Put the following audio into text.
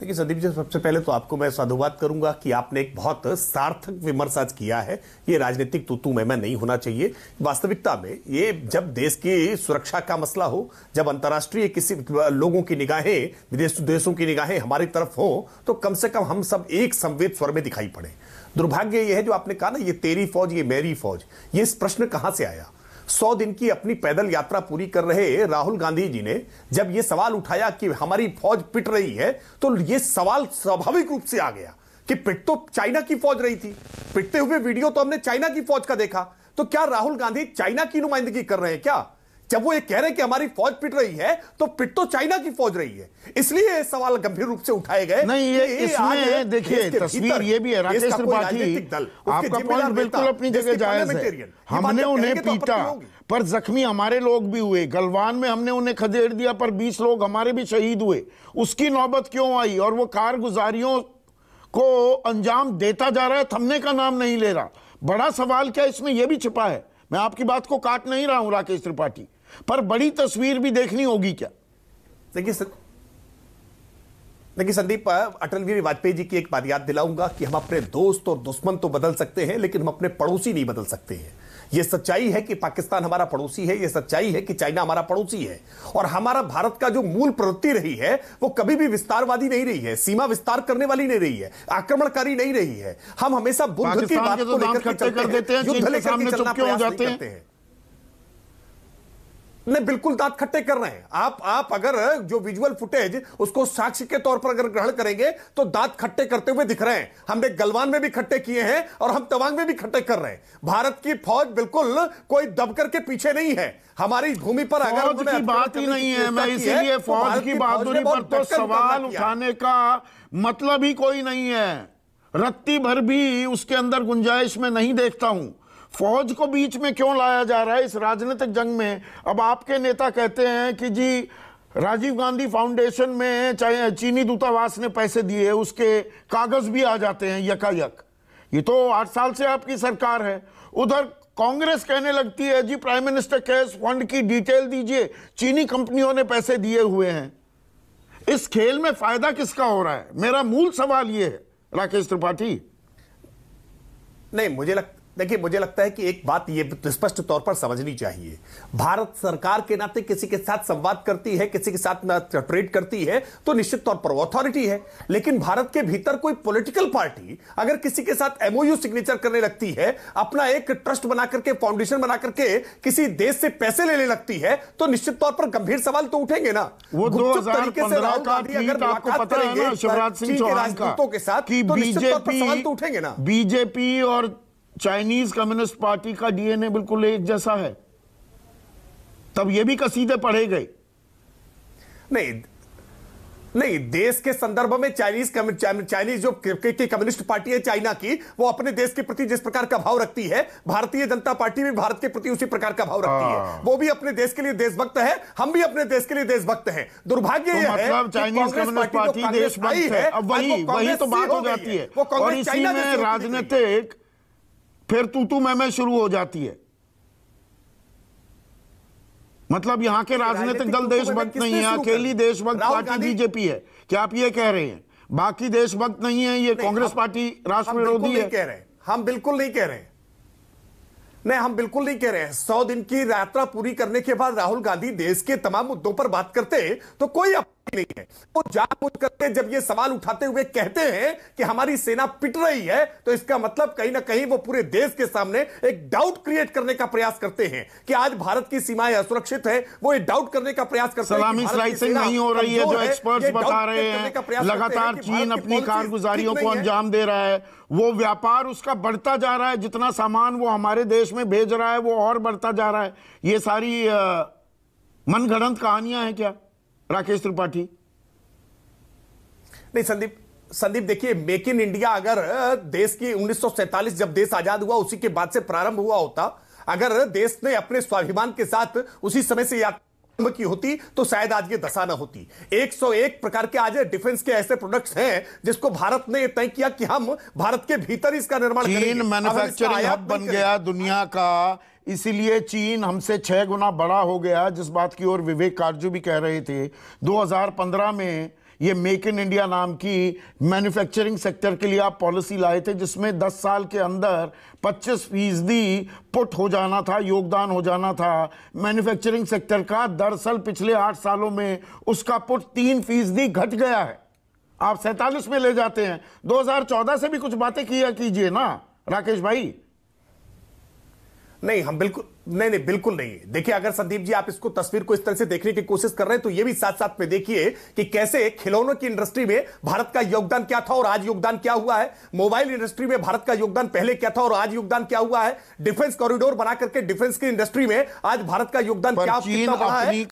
देखिए संदीप जी सबसे पहले तो आपको मैं साधुवाद करूंगा कि आपने एक बहुत सार्थक विमर्श आज किया है ये राजनीतिक तूतू में मैं नहीं होना चाहिए वास्तविकता में ये जब देश की सुरक्षा का मसला हो जब अंतर्राष्ट्रीय किसी लोगों की निगाहें विदेश देशों की निगाहें हमारी तरफ हो तो कम से कम हम सब एक संवेद स्वर में दिखाई पड़े दुर्भाग्य यह है जो आपने कहा ना ये तेरी फौज ये मेरी फौज ये इस प्रश्न कहाँ से आया सौ दिन की अपनी पैदल यात्रा पूरी कर रहे राहुल गांधी जी ने जब यह सवाल उठाया कि हमारी फौज पिट रही है तो यह सवाल स्वाभाविक रूप से आ गया कि पिट तो चाइना की फौज रही थी पिटते हुए वीडियो तो हमने चाइना की फौज का देखा तो क्या राहुल गांधी चाइना की नुमाइंदगी कर रहे हैं क्या जब वो ये कह रहे हैं कि हमारी फौज पिट रही है तो पिट तो चाइना की फौज रही है इसलिए सवाल गंभीर रूप से उठाए गए नहीं ये इसमें देखिए तस्वीर ये भी है राकेश त्रिपाठी आपका पॉइंट बिल्कुल अपनी जगह जायज है हमने उन्हें तो पीटा पर जख्मी हमारे लोग भी हुए गलवान में हमने उन्हें खदेड़ दिया पर बीस लोग हमारे भी शहीद हुए उसकी नौबत क्यों आई और वो कारगुजारियों को अंजाम देता जा रहा है थमने का नाम नहीं ले रहा बड़ा सवाल क्या इसमें यह भी छिपा है मैं आपकी बात को काट नहीं रहा हूं राकेश त्रिपाठी पर बड़ी तस्वीर भी देखनी होगी क्या देखिए सर देखिए संदीप अटल बिहारी वाजपेयी जी की एक बात याद दिलाऊंगा कि हम अपने दोस्त और दुश्मन तो बदल सकते हैं लेकिन हम अपने पड़ोसी नहीं बदल सकते हैं ये सच्चाई है कि पाकिस्तान हमारा पड़ोसी है ये सच्चाई है कि चाइना हमारा पड़ोसी है और हमारा भारत का जो मूल प्रवृत्ति रही है वो कभी भी विस्तारवादी नहीं रही है सीमा विस्तार करने वाली नहीं रही है आक्रमणकारी नहीं रही है हम हमेशा बुद्ध की बात तो को लेकर चलते हैं नहीं बिल्कुल दांत खट्टे कर रहे हैं आप आप अगर जो विजुअल फुटेज उसको साक्ष्य के तौर पर अगर ग्रहण करेंगे तो दांत खट्टे करते हुए दिख रहे हैं हमने गलवान में भी खट्टे किए हैं और हम तवांग में भी खट्टे कर रहे हैं भारत की फौज बिल्कुल कोई दब करके पीछे नहीं है हमारी भूमि पर अगर की बात ही नहीं है मैं इसीलिए तो फौज की बहादुरी पर तो सवाल उठाने का मतलब ही कोई नहीं है रत्ती भर भी उसके अंदर गुंजाइश में नहीं देखता हूं फौज को बीच में क्यों लाया जा रहा है इस राजनीतिक जंग में अब आपके नेता कहते हैं कि जी राजीव गांधी फाउंडेशन में चाहे चीनी दूतावास ने पैसे दिए उसके कागज भी आ जाते हैं यकायक ये तो आठ साल से आपकी सरकार है उधर कांग्रेस कहने लगती है जी प्राइम मिनिस्टर कैश फंड की डिटेल दीजिए चीनी कंपनियों ने पैसे दिए हुए हैं इस खेल में फायदा किसका हो रहा है मेरा मूल सवाल ये है राकेश त्रिपाठी नहीं मुझे लग देखिए मुझे लगता है कि एक बात ये स्पष्ट तौर पर समझनी चाहिए भारत सरकार के नाते किसी के साथ संवाद करती है किसी के साथ ट्रेड करती है तो निश्चित तौर पर अथॉरिटी है लेकिन भारत के भीतर कोई पॉलिटिकल पार्टी अगर किसी के साथ एमओयू सिग्नेचर करने लगती है अपना एक ट्रस्ट बना करके फाउंडेशन बना करके किसी देश से पैसे लेने लगती है तो निश्चित तौर पर गंभीर सवाल तो उठेंगे ना वो दो अगर गांधी सिंह के साथ तो तो बीजेपी और चाइनीज कम्युनिस्ट पार्टी का डीएनए बिल्कुल एक जैसा है तब ये भी कसीदे पढ़े गए नहीं नहीं देश के संदर्भ में चाइनीज चाइनीज जो की कम्युनिस्ट पार्टी है चाइना की वो अपने देश के प्रति जिस प्रकार का भाव रखती है भारतीय जनता पार्टी भी भारत के प्रति उसी प्रकार का भाव रखती है हाँ। वो भी अपने देश के लिए देशभक्त है हम भी अपने देश के लिए देशभक्त है दुर्भाग्य तो है मतलब चाइनीज कम्युनिस्ट पार्टी देशभक्त है वही वही तो बात हो जाती है वो कांग्रेस राजनीतिक फिर तू तू मैं मैं शुरू हो जाती है मतलब यहां के राजनीतिक दल देशभक्त नहीं है अकेली देशभक्त पार्टी बीजेपी है क्या आप ये कह रहे हैं बाकी देशभक्त नहीं है ये कांग्रेस पार्टी राष्ट्र विरोधी है कह रहे हैं हम बिल्कुल नहीं कह रहे हैं नहीं हम बिल्कुल नहीं कह रहे हैं सौ दिन की यात्रा पूरी करने के बाद राहुल गांधी देश के तमाम मुद्दों पर बात करते तो कोई अप... ही नहीं है वो जानबूझ करके जब ये सवाल उठाते हुए कहते हैं कि हमारी सेना पिट रही है तो इसका मतलब कहीं ना कहीं वो पूरे देश के सामने एक डाउट क्रिएट करने का प्रयास करते हैं कि आज भारत की सीमाएं असुरक्षित है वो ये डाउट करने का प्रयास करते सलामी नहीं हो रही है जो बता रहे हैं लगातार चीन अपनी कारगुजारियों को अंजाम दे रहा है वो व्यापार उसका बढ़ता जा रहा है जितना सामान वो हमारे देश में भेज रहा है वो और बढ़ता जा रहा है ये सारी मनगढ़ंत कहानियां हैं क्या राकेश त्रिपाठी नहीं संदीप संदीप देखिए मेक इन इंडिया अगर देश की 1947 जब देश आजाद हुआ उसी के बाद से प्रारंभ हुआ होता अगर देश ने अपने स्वाभिमान के साथ उसी समय से यात्रा की होती तो शायद आज ये दशा ना होती 101 प्रकार के आज डिफेंस के ऐसे प्रोडक्ट्स हैं जिसको भारत ने तय किया कि हम भारत के भीतर इसका निर्माण चीन मैन्युफैक्चरिंग हब बन गया दुनिया का इसीलिए चीन हमसे छह गुना बड़ा हो गया जिस बात की ओर विवेक कार्जू भी कह रहे थे 2015 में ये मेक इन इंडिया नाम की मैन्युफैक्चरिंग सेक्टर के लिए आप पॉलिसी लाए थे जिसमें 10 साल के अंदर 25 फीसदी पुट हो जाना था योगदान हो जाना था मैन्युफैक्चरिंग सेक्टर का दरअसल पिछले आठ सालों में उसका पुट तीन फीसदी घट गया है आप सैतालीस में ले जाते हैं 2014 से भी कुछ बातें किया कीजिए ना राकेश भाई नहीं हम बिल्कुल नहीं नहीं बिल्कुल नहीं देखिए अगर संदीप जी आप इसको तस्वीर को इस तरह से देखने की कोशिश कर रहे हैं तो ये भी साथ साथ में देखिए कि कैसे खिलौनों की इंडस्ट्री में भारत का योगदान क्या था और आज योगदान क्या हुआ है मोबाइल इंडस्ट्री में भारत का योगदान पहले क्या था और आज योगदान क्या हुआ है डिफेंस कॉरिडोर बना करके डिफेंस की इंडस्ट्री में आज भारत का योगदान क्या कितना है